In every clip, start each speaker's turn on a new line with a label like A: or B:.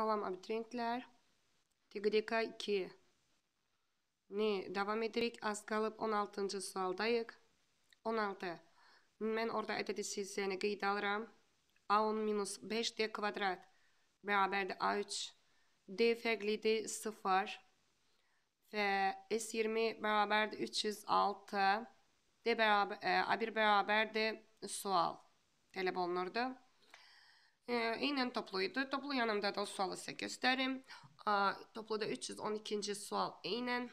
A: Salam abituriyentler. TGDK 2. Ne, devam ederik az kalıp 16-cı sualdayıq. 16. Mən orada ədədisizliyini qeyd alıram. A10 minus 5D kvadrat beraberdir A3. D fərqlidir 0. Ve S20 beraberdir 306. D beraber, e, A1 beraberdir sual. Tələb olunurdu. eynən topluydu. Toplu yanımda da o sualı sizə göstərim. A, topluda 312-ci sual eynən.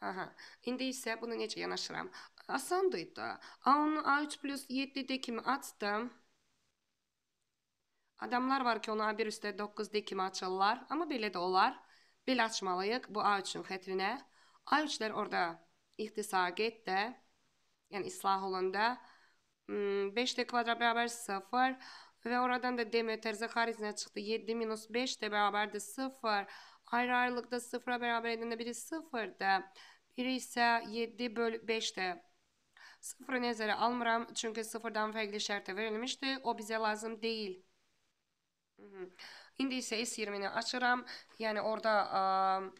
A: Aha. İndi isə bunu necə yanaşıram? Asandı idi. A10'u A3 plus 7'de kimi açdım. Adamlar var ki onu A1 üstə 9'de kimi açırlar. Amma belə də olar. Belə açmalıyıq bu A3-ün xətrinə. A3-lər orada ixtisaq etdi. Yəni islah olanda 5 ile kvadrat beraber 0 ve oradan da d metrizak çıktı. 7 minus 5 de beraber de 0. Ayrı ayrılıkta 0'a beraber edildiğinde biri da Biri ise 7 bölü de Sıfırı nezere almıram çünkü sıfırdan farklı şerte verilmişti. O bize lazım değil. Hı Şimdi ise S20'ni açıram. Yani orada ıı,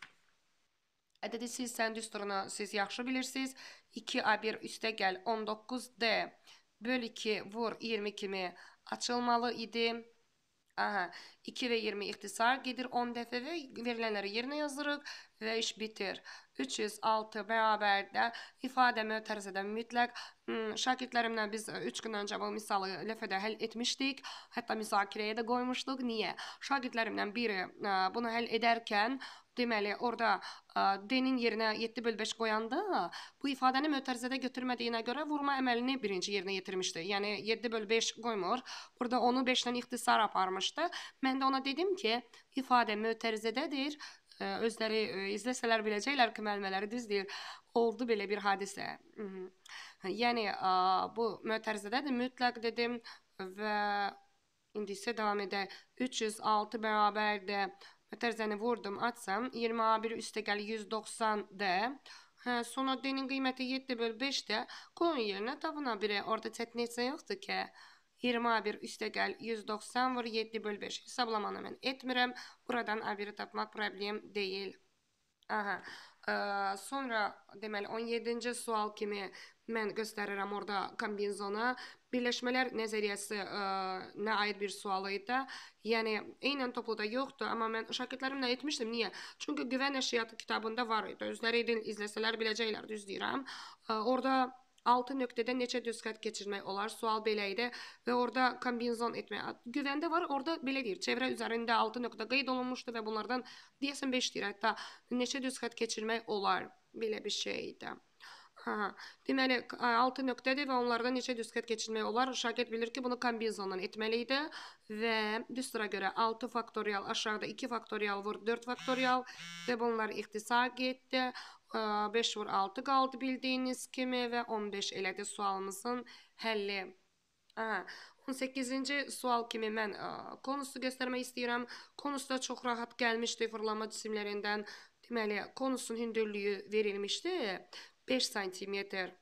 A: ədədi siz sən düsturunu siz yaxşı bilirsiniz. 2A1 üstə gəl 19D. böl 2 vur 20 kimi açılmalı idi. Aha, 2 ve 20 iktisar gelir 10 defa ve verilenleri yerine yazırıq ve iş bitir. 306 beraber de ifade mötərzədə mütləq hmm, şagirdlərimlə biz 3 gün öncə bu misalı lövhədə həll etmişdik. Hətta müzakirəyə də qoymuşduq. Niyə? Şagirdlərimdən biri e, bunu həll edərkən deməli orada D-nin yerinə 7/5 qoyanda bu ifadəni mötərizədə götürmədiyinə görə vurma əməlini birinci yerinə yetirmişdi. Yəni 7/5 qoymur. Burada onu 5 ilə ixtisar aparmışdı. Mən də ona dedim ki, ifadə mötərizədədir. E, özləri e, izləsələr biləcəklər ki, müəllimələri düz deyir. Oldu belə bir hadisə. Mhm. Yəni bu mötərizədədir, mütləq dedim və indi isə davam edək. 306 bərabərdir Tərzəni vurdum, atsam 21 üstəgəl 190D. Hə, sonra D-nin qiyməti 7 böl 5-də qoyun yerinə tabuna 1-ə. Orada çətinlik yoxdur ki. 21 üstəgəl 190 vur 7 böl 5. Hesablamanı mən etmirəm. Buradan A1-i tapmaq problem deyil. Aha. Ə, sonra deməli 17-ci sual kimi mən göstərirəm orada kombinzona. Birləşmələr nəzəriyyəsi ə, e, nə aid bir sual idi. Yəni eynən topluda yoxdur, amma mən şagirdlərimlə etmişdim. Niyə? Çünki güvən əşyatı kitabında var idi. Özləri edin izləsələr biləcəklər, düz deyirəm. Ə, e, orada 6 nöqtədə neçə diskət keçirmək olar? Sual belə idi və orada kombinzon etmək. Güvəndə var, orada belə deyir. Çevrə üzərində 6 nöqtə qeyd olunmuşdu və bunlardan deyəsən 5 deyir, hətta neçə diskət keçirmək olar belə bir şey idi. Ha. Deməli, 6 nöqtədir və onlardan neçə diskət keçirmək olar? Şagird bilir ki, bunu kombinizondan etməli idi və düstura görə 6 faktorial aşağıda 2 faktorial vur 4 faktorial və bunlar ixtisa getdi. 5 vur 6 qaldı bildiyiniz kimi və 15 elədi sualımızın həlli. Aha. 18-ci sual kimi mən ə, konusu göstərmək istəyirəm. Konus da çox rahat gəlmişdi fırlama cisimlərindən. Deməli, konusun hündürlüyü verilmişdi 5 santimetr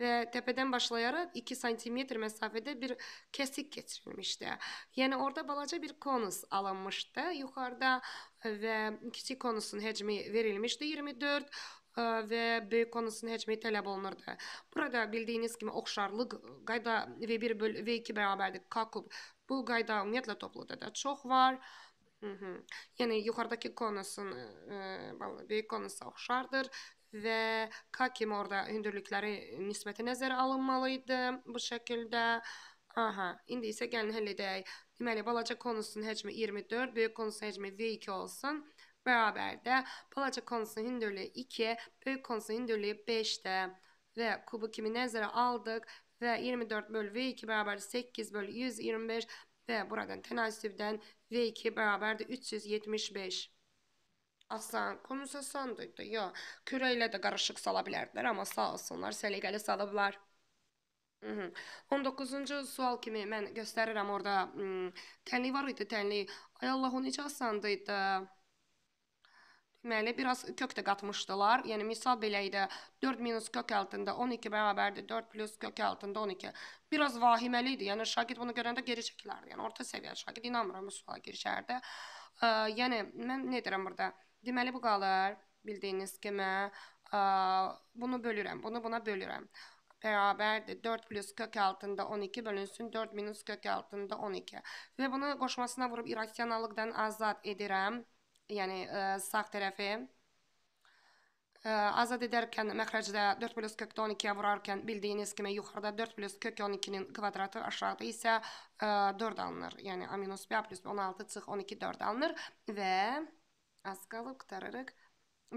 A: və təpədən başlayaraq 2 santimetr məsafədə bir kəsik keçirilmişdi. Yəni orada balaca bir konus alınmışdı yuxarıda e, və kiçik konusun həcmi verilmişdi 24 e, və böyük konusun həcmi tələb olunurdu. Burada bildiyiniz kimi oxşarlıq qayda V1 V2 bərabərdir K kub. Bu qayda ümumiyyətlə topluda da çox var. Hı -hı. Yəni yuxarıdakı konusun e, e böyük konusa oxşardır. ve hakim orada hündürlükleri nispeti nəzərə alınmalıydı bu şəkildə. Aha, indi isə gəlin həll edək. Deməli, balaca konusun həcmi 24, böyük konusun həcmi V2 olsun. Bərabər də balaca konusun hündürlüyü 2, böyük konusun hündürlüyü 5-də və kubu kimi nəzərə aldıq və 24 böl V2 bərabər 8 böl 125 ve buradan tenasübden V2 beraber 375. asan, konus asandıydı. Ya, kürə ilə də qarışıq sala bilərdilər, amma sağ olsunlar, səliqəli salıblar. 19-cu sual kimi mən göstərirəm orada hmm, tənlik var idi, tənlik. Ay Allah, o necə asandı idi. Deməli, biraz kök də qatmışdılar. Yəni misal belə idi. 4 minus kök altında 12 bərabərdir 4 plus kök altında 12. Biraz vahiməli idi. Yəni şagird bunu görəndə geri çəkilərdi. Yəni orta səviyyə şagird inanmıram bu suala girişərdi. Ə, yəni mən nə deyirəm burada? Deməli bu qalır. Bildiyiniz kimi ə, bunu bölürəm. Bunu buna bölürəm. Bərabərdir. 4 plus kök altında 12 bölünsün 4 minus kök altında 12. Və bunu qoşmasına vurub irrasionallıqdan azad edirəm. Yəni ə, e, sağ tərəfi ə, e, azad edərkən məxrəcdə 4 plus kök 12-yə vurarkən bildiyiniz kimi yuxarıda 4 plus kök 12-nin kvadratı, aşağıda isə ə, e, 4 alınır. Yəni a minus b a plus 16 çıx 12 4 alınır və az qalıb qurtarırıq.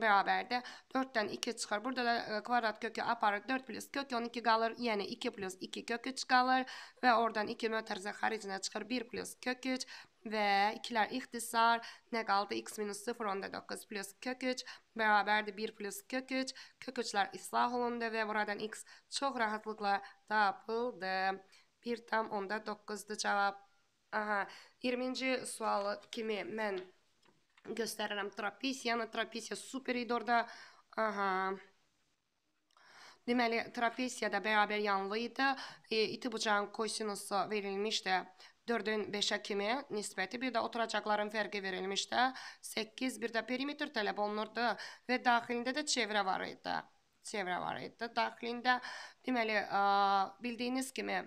A: Bərabərdə 4-dən 2 çıxır. Burada da e, kvadrat kökü aparır. 4 plus kök 12 qalır. Yəni 2 plus 2 kök 3 qalır. Və oradan 2 mötərzə xaricinə çıxır. 1 plus kök 3 və 2-lər ixtisar. Nə qaldı? x minus 0, onda 9 plus kök 3 bərabərdir 1 plus kök 3. Kök 3-lər islah olundu və buradan x çox rahatlıqla tapıldı. 1 tam onda 9-dur cavab. Aha, 20-ci sualı kimi mən göstərirəm. Trapesiyanı, trapesiya super idi orada. Aha. Deməli, trapesiyada bərabər yanlı idi. E, iti bucağın kosinusu verilmişdi. 4-ün 5-ə kimi nisbəti, bir də oturacaqların fərqi verilmişdi. 8, bir də perimetr tələb olunurdu və daxilində də çevrə var idi. Çevrə var idi daxilində. Deməli, ə, bildiyiniz kimi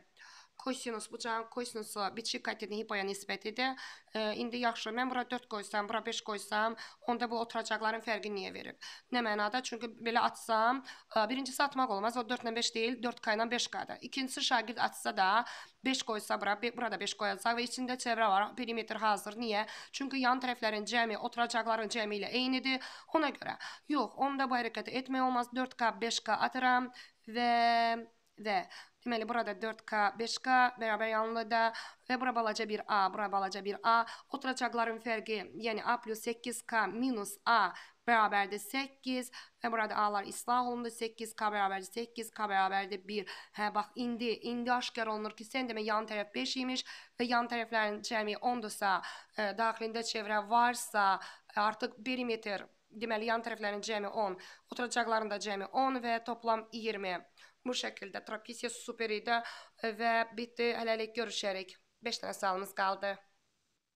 A: kosinus bucağın kosinusu bitişik katetin hipoya nisbətidir. E, indi yaxşı, mən bura 4 qoysam, bura 5 qoysam, onda bu oturacaqların fərqi niyə verib? Nə mənada? Çünki belə atsam, e, birincisi atmaq olmaz. O 4 ilə 5 deyil, 4 kayla 5 qayda. İkincisi şagird atsa da 5 qoysa bura, burada 5 qoyacaq və içində çevrə var, perimetr hazır. Niyə? Çünki yan tərəflərin cəmi, oturacaqların cəmi ilə eynidir. Ona görə. Yox, onda bu hərəkəti etmək olmaz. 4K, 5K atıram və D. Deməli burada 4K, 5K bərabər yanlıda və bura balaca bir A, bura balaca bir A. Oturacaqların fərqi, yəni A plus 8K minus A bərabərdir 8 və burada A-lar islah olundu. 8K bərabərdir 8K bərabərdir 1. Hə bax indi indi aşkar olunur ki, sən demə yan tərəf 5 imiş və yan tərəflərin cəmi 10-dursa, ə, e, daxilində çevrə varsa, e, artıq perimetr Deməli yan tərəflərin cəmi 10, oturacaqların da cəmi 10 və toplam 20. Bu şəkildə trapesiya süper idi və bitdi. Hələlik görüşərik. 5 dənə salımız qaldı.